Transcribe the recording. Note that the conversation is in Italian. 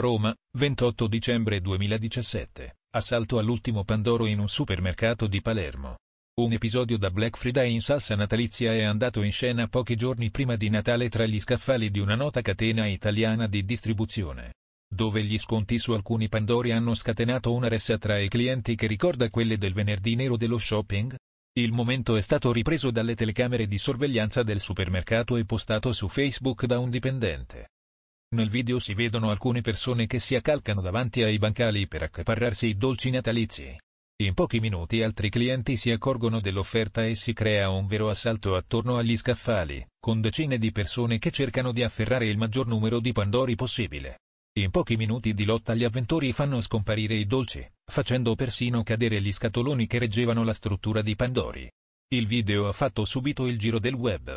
Roma, 28 dicembre 2017. Assalto all'ultimo Pandoro in un supermercato di Palermo. Un episodio da Black Friday in salsa natalizia è andato in scena pochi giorni prima di Natale tra gli scaffali di una nota catena italiana di distribuzione. Dove gli sconti su alcuni Pandori hanno scatenato una ressa tra i clienti che ricorda quelle del venerdì nero dello shopping? Il momento è stato ripreso dalle telecamere di sorveglianza del supermercato e postato su Facebook da un dipendente. Nel video si vedono alcune persone che si accalcano davanti ai bancali per accaparrarsi i dolci natalizi. In pochi minuti altri clienti si accorgono dell'offerta e si crea un vero assalto attorno agli scaffali, con decine di persone che cercano di afferrare il maggior numero di pandori possibile. In pochi minuti di lotta gli avventori fanno scomparire i dolci, facendo persino cadere gli scatoloni che reggevano la struttura di Pandori. Il video ha fatto subito il giro del web,